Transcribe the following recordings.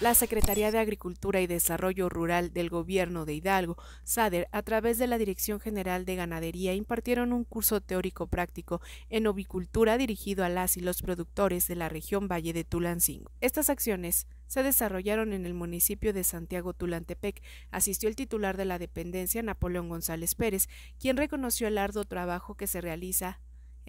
La Secretaría de Agricultura y Desarrollo Rural del Gobierno de Hidalgo, SADER, a través de la Dirección General de Ganadería, impartieron un curso teórico práctico en ovicultura dirigido a las y los productores de la región Valle de Tulancingo. Estas acciones se desarrollaron en el municipio de Santiago Tulantepec. Asistió el titular de la dependencia, Napoleón González Pérez, quien reconoció el arduo trabajo que se realiza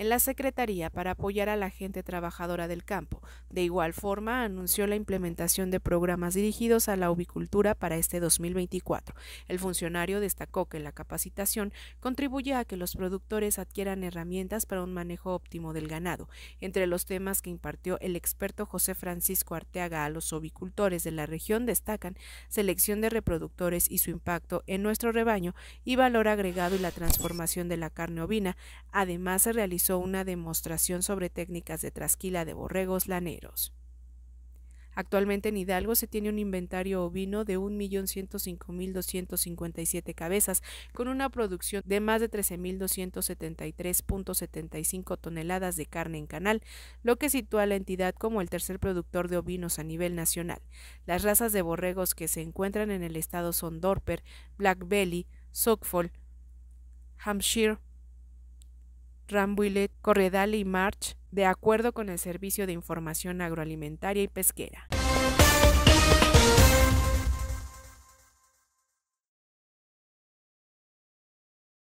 en la Secretaría para apoyar a la gente trabajadora del campo. De igual forma, anunció la implementación de programas dirigidos a la ovicultura para este 2024. El funcionario destacó que la capacitación contribuye a que los productores adquieran herramientas para un manejo óptimo del ganado. Entre los temas que impartió el experto José Francisco Arteaga a los ovicultores de la región destacan selección de reproductores y su impacto en nuestro rebaño y valor agregado y la transformación de la carne ovina. Además, se realizó una demostración sobre técnicas de trasquila de borregos laneros. Actualmente en Hidalgo se tiene un inventario ovino de 1.105.257 cabezas, con una producción de más de 13.273.75 toneladas de carne en canal, lo que sitúa a la entidad como el tercer productor de ovinos a nivel nacional. Las razas de borregos que se encuentran en el estado son Dorper, Black Belly, Sockfall, Hampshire, Rambouillet, Corredale y March, de acuerdo con el Servicio de Información Agroalimentaria y Pesquera.